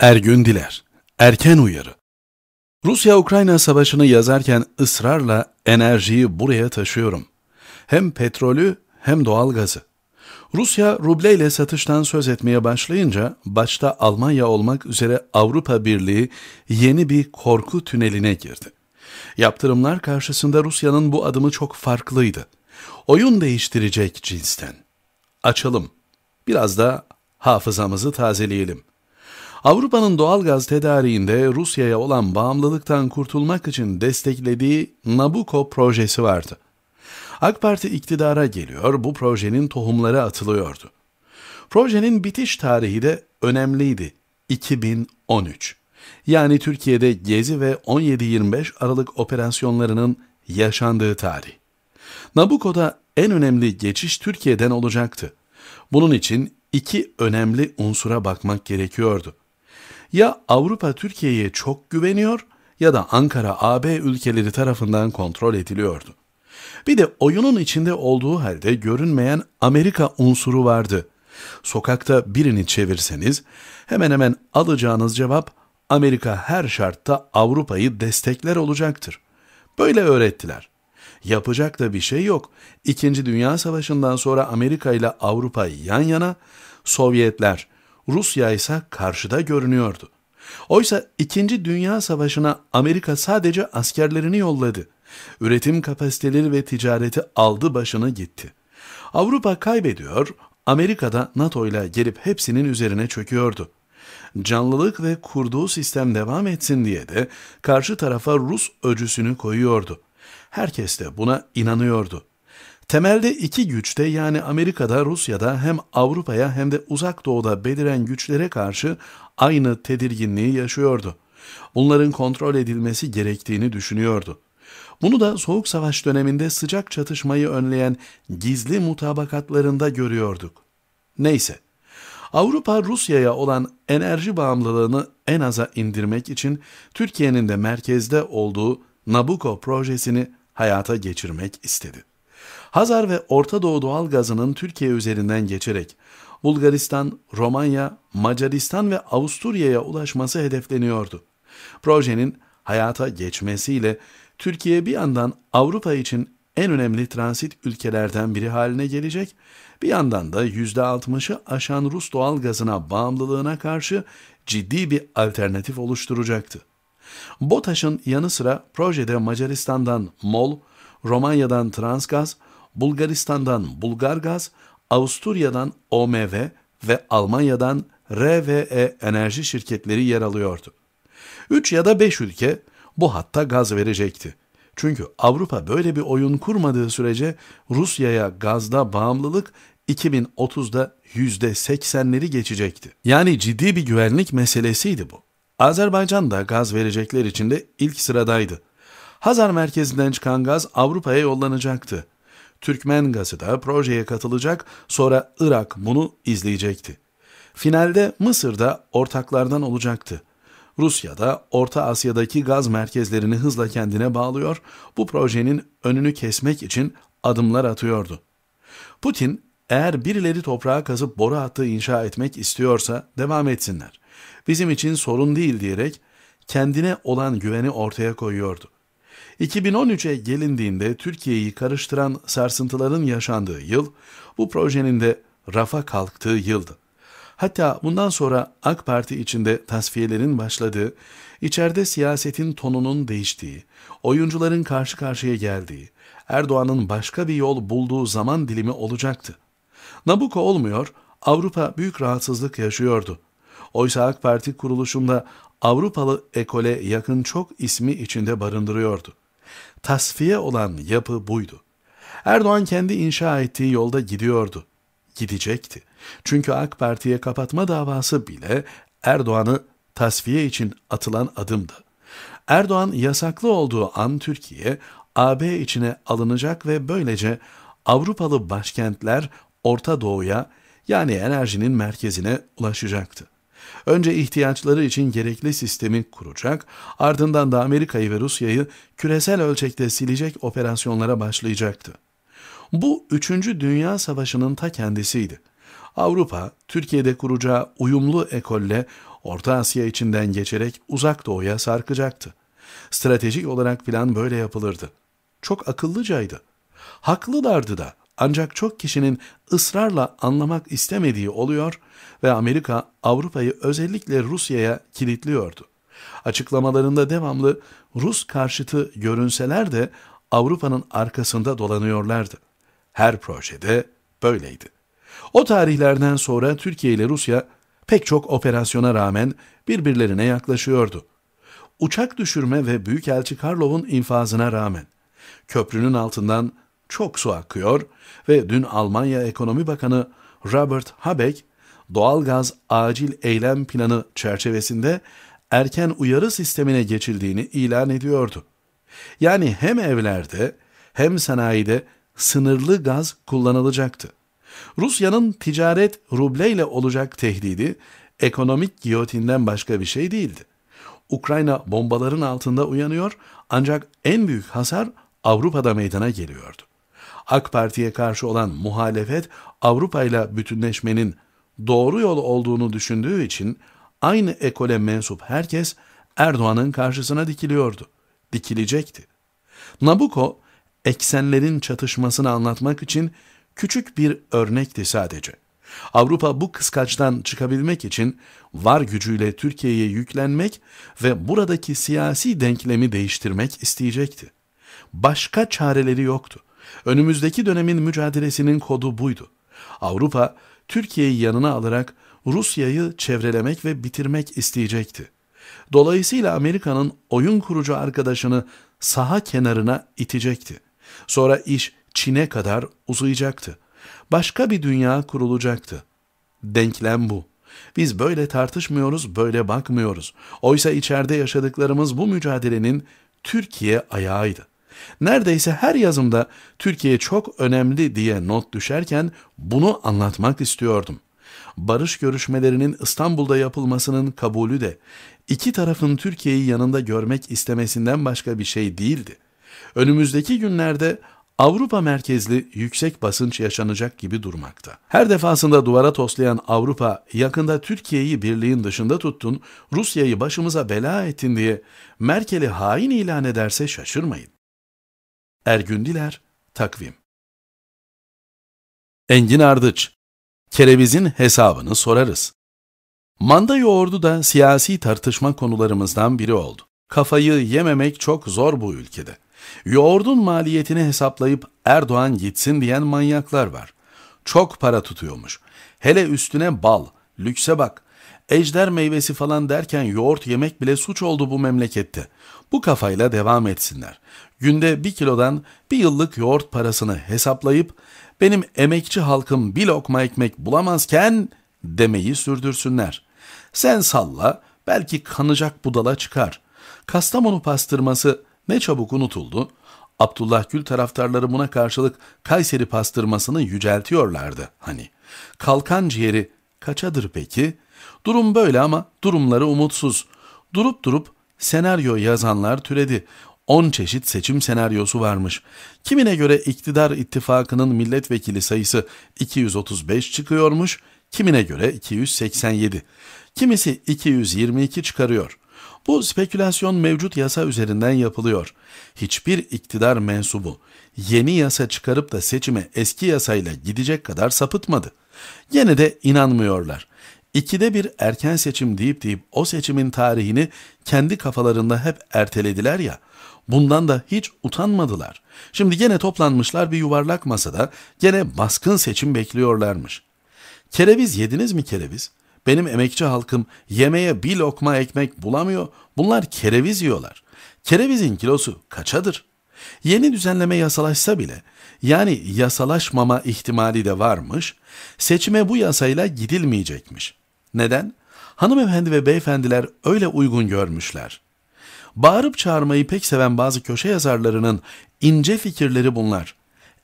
Ergün Diler, Erken Uyarı Rusya-Ukrayna savaşını yazarken ısrarla enerjiyi buraya taşıyorum. Hem petrolü hem doğal gazı. Rusya rubleyle satıştan söz etmeye başlayınca başta Almanya olmak üzere Avrupa Birliği yeni bir korku tüneline girdi. Yaptırımlar karşısında Rusya'nın bu adımı çok farklıydı. Oyun değiştirecek cinsten. Açalım. Biraz da hafızamızı tazeleyelim. Avrupa'nın doğal gaz tedariğinde Rusya'ya olan bağımlılıktan kurtulmak için desteklediği Nabucco projesi vardı. AK Parti iktidara geliyor, bu projenin tohumları atılıyordu. Projenin bitiş tarihi de önemliydi. 2013. Yani Türkiye'de Gezi ve 17-25 Aralık operasyonlarının yaşandığı tarih. Nabucco'da en önemli geçiş Türkiye'den olacaktı. Bunun için iki önemli unsura bakmak gerekiyordu ya Avrupa Türkiye'ye çok güveniyor ya da Ankara AB ülkeleri tarafından kontrol ediliyordu. Bir de oyunun içinde olduğu halde görünmeyen Amerika unsuru vardı. Sokakta birini çevirseniz hemen hemen alacağınız cevap Amerika her şartta Avrupa'yı destekler olacaktır. Böyle öğrettiler. Yapacak da bir şey yok. İkinci Dünya Savaşı'ndan sonra Amerika ile Avrupa yan yana, Sovyetler Rusya ise karşıda görünüyordu. Oysa İkinci Dünya Savaşı'na Amerika sadece askerlerini yolladı. Üretim kapasiteleri ve ticareti aldı başını gitti. Avrupa kaybediyor, Amerika'da NATO ile gelip hepsinin üzerine çöküyordu. Canlılık ve kurduğu sistem devam etsin diye de karşı tarafa Rus öcüsünü koyuyordu. Herkes de buna inanıyordu. Temelde iki güçte yani Amerika'da, Rusya'da hem Avrupa'ya hem de uzak doğuda beliren güçlere karşı aynı tedirginliği yaşıyordu. Bunların kontrol edilmesi gerektiğini düşünüyordu. Bunu da Soğuk Savaş döneminde sıcak çatışmayı önleyen gizli mutabakatlarında görüyorduk. Neyse, Avrupa Rusya'ya olan enerji bağımlılığını en aza indirmek için Türkiye'nin de merkezde olduğu Nabucco projesini hayata geçirmek istedi. Hazar ve Orta Doğu doğal gazının Türkiye üzerinden geçerek Bulgaristan, Romanya, Macaristan ve Avusturya'ya ulaşması hedefleniyordu. Projenin hayata geçmesiyle Türkiye bir yandan Avrupa için en önemli transit ülkelerden biri haline gelecek, bir yandan da %60'ı aşan Rus doğal gazına bağımlılığına karşı ciddi bir alternatif oluşturacaktı. BOTAŞ'ın yanı sıra projede Macaristan'dan MOL, Romanya'dan Transgaz, Bulgaristan'dan Bulgargaz, Avusturya'dan OMV ve Almanya'dan RVE enerji şirketleri yer alıyordu. 3 ya da 5 ülke bu hatta gaz verecekti. Çünkü Avrupa böyle bir oyun kurmadığı sürece Rusya'ya gazda bağımlılık 2030'da %80'leri geçecekti. Yani ciddi bir güvenlik meselesiydi bu. Azerbaycan da gaz verecekler içinde ilk sıradaydı. Hazar merkezinden çıkan gaz Avrupa'ya yollanacaktı. Türkmen da projeye katılacak, sonra Irak bunu izleyecekti. Finalde Mısır'da ortaklardan olacaktı. Rusya da Orta Asya'daki gaz merkezlerini hızla kendine bağlıyor, bu projenin önünü kesmek için adımlar atıyordu. Putin, eğer birileri toprağa kazıp boru hattı inşa etmek istiyorsa devam etsinler. Bizim için sorun değil diyerek kendine olan güveni ortaya koyuyordu. 2013'e gelindiğinde Türkiye'yi karıştıran sarsıntıların yaşandığı yıl, bu projenin de rafa kalktığı yıldı. Hatta bundan sonra AK Parti içinde tasfiyelerin başladığı, içeride siyasetin tonunun değiştiği, oyuncuların karşı karşıya geldiği, Erdoğan'ın başka bir yol bulduğu zaman dilimi olacaktı. Nabucco olmuyor, Avrupa büyük rahatsızlık yaşıyordu. Oysa AK Parti kuruluşunda Avrupalı ekole yakın çok ismi içinde barındırıyordu tasfiye olan yapı buydu. Erdoğan kendi inşa ettiği yolda gidiyordu. Gidecekti. Çünkü AK Parti'ye kapatma davası bile Erdoğan'ı tasfiye için atılan adımdı. Erdoğan yasaklı olduğu an Türkiye, AB içine alınacak ve böylece Avrupalı başkentler Orta Doğu'ya yani enerjinin merkezine ulaşacaktı. Önce ihtiyaçları için gerekli sistemi kuracak, ardından da Amerika'yı ve Rusya'yı küresel ölçekte silecek operasyonlara başlayacaktı. Bu 3. Dünya Savaşı'nın ta kendisiydi. Avrupa, Türkiye'de kuracağı uyumlu ekolle Orta Asya içinden geçerek uzak doğuya sarkacaktı. Stratejik olarak plan böyle yapılırdı. Çok akıllıcaydı. Haklılardı da ancak çok kişinin ısrarla anlamak istemediği oluyor ve Amerika Avrupa'yı özellikle Rusya'ya kilitliyordu. Açıklamalarında devamlı Rus karşıtı görünseler de Avrupa'nın arkasında dolanıyorlardı. Her projede böyleydi. O tarihlerden sonra Türkiye ile Rusya pek çok operasyona rağmen birbirlerine yaklaşıyordu. Uçak düşürme ve Büyükelçi Karlov'un infazına rağmen köprünün altından çok su akıyor ve dün Almanya Ekonomi Bakanı Robert Habeck doğalgaz acil eylem planı çerçevesinde erken uyarı sistemine geçildiğini ilan ediyordu. Yani hem evlerde hem sanayide sınırlı gaz kullanılacaktı. Rusya'nın ticaret rubleyle olacak tehdidi ekonomik giyotinden başka bir şey değildi. Ukrayna bombaların altında uyanıyor ancak en büyük hasar Avrupa'da meydana geliyordu. AK Parti'ye karşı olan muhalefet Avrupa ile bütünleşmenin doğru yol olduğunu düşündüğü için aynı ekole mensup herkes Erdoğan'ın karşısına dikiliyordu. Dikilecekti. Nabucco eksenlerin çatışmasını anlatmak için küçük bir örnekti sadece. Avrupa bu kıskaçtan çıkabilmek için var gücüyle Türkiye'ye yüklenmek ve buradaki siyasi denklemi değiştirmek isteyecekti. Başka çareleri yoktu. Önümüzdeki dönemin mücadelesinin kodu buydu. Avrupa, Türkiye'yi yanına alarak Rusya'yı çevrelemek ve bitirmek isteyecekti. Dolayısıyla Amerika'nın oyun kurucu arkadaşını saha kenarına itecekti. Sonra iş Çin'e kadar uzayacaktı. Başka bir dünya kurulacaktı. Denklem bu. Biz böyle tartışmıyoruz, böyle bakmıyoruz. Oysa içeride yaşadıklarımız bu mücadelenin Türkiye ayağıydı. Neredeyse her yazımda Türkiye çok önemli diye not düşerken bunu anlatmak istiyordum. Barış görüşmelerinin İstanbul'da yapılmasının kabulü de iki tarafın Türkiye'yi yanında görmek istemesinden başka bir şey değildi. Önümüzdeki günlerde Avrupa merkezli yüksek basınç yaşanacak gibi durmakta. Her defasında duvara toslayan Avrupa yakında Türkiye'yi birliğin dışında tuttun, Rusya'yı başımıza bela ettin diye Merkel'i hain ilan ederse şaşırmayın. Ergün Diler, Takvim Engin Ardıç Kerevizin hesabını sorarız. Manda yoğurdu da siyasi tartışma konularımızdan biri oldu. Kafayı yememek çok zor bu ülkede. Yoğurdun maliyetini hesaplayıp Erdoğan gitsin diyen manyaklar var. Çok para tutuyormuş. Hele üstüne bal, lükse bak. Ejder meyvesi falan derken yoğurt yemek bile suç oldu bu memlekette. Bu kafayla devam etsinler. Günde bir kilodan bir yıllık yoğurt parasını hesaplayıp benim emekçi halkım bir lokma ekmek bulamazken demeyi sürdürsünler. Sen salla belki kanacak budala çıkar. Kastamonu pastırması ne çabuk unutuldu. Abdullah Gül taraftarları buna karşılık Kayseri pastırmasını yüceltiyorlardı hani. Kalkan ciğeri kaçadır peki? Durum böyle ama durumları umutsuz. Durup durup Senaryo yazanlar türedi. 10 çeşit seçim senaryosu varmış. Kimine göre iktidar ittifakının milletvekili sayısı 235 çıkıyormuş, kimine göre 287. Kimisi 222 çıkarıyor. Bu spekülasyon mevcut yasa üzerinden yapılıyor. Hiçbir iktidar mensubu yeni yasa çıkarıp da seçime eski yasayla gidecek kadar sapıtmadı. Yine de inanmıyorlar ikide bir erken seçim deyip deyip o seçimin tarihini kendi kafalarında hep ertelediler ya, bundan da hiç utanmadılar. Şimdi gene toplanmışlar bir yuvarlak masada, gene baskın seçim bekliyorlarmış. Kereviz yediniz mi kereviz? Benim emekçi halkım yemeğe bir lokma ekmek bulamıyor, bunlar kereviz yiyorlar. Kerevizin kilosu kaçadır?'' Yeni düzenleme yasalaşsa bile, yani yasalaşmama ihtimali de varmış, seçime bu yasayla gidilmeyecekmiş. Neden? Hanımefendi ve beyefendiler öyle uygun görmüşler. Bağırıp çağırmayı pek seven bazı köşe yazarlarının ince fikirleri bunlar.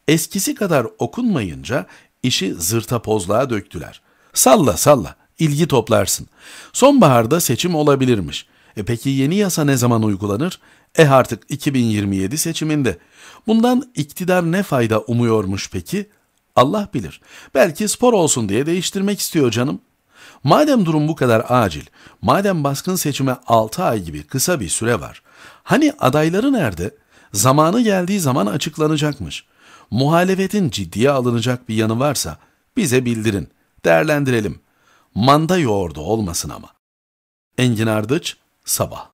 Eskisi kadar okunmayınca işi zırta pozluğa döktüler. Salla salla, ilgi toplarsın. Sonbaharda seçim olabilirmiş.'' E peki yeni yasa ne zaman uygulanır? E artık 2027 seçiminde. Bundan iktidar ne fayda umuyormuş peki? Allah bilir. Belki spor olsun diye değiştirmek istiyor canım. Madem durum bu kadar acil, madem baskın seçime 6 ay gibi kısa bir süre var, hani adayları nerede? Zamanı geldiği zaman açıklanacakmış. Muhalefetin ciddiye alınacak bir yanı varsa bize bildirin, değerlendirelim. Manda yoğurdu olmasın ama. Engin Ardıç, Sabah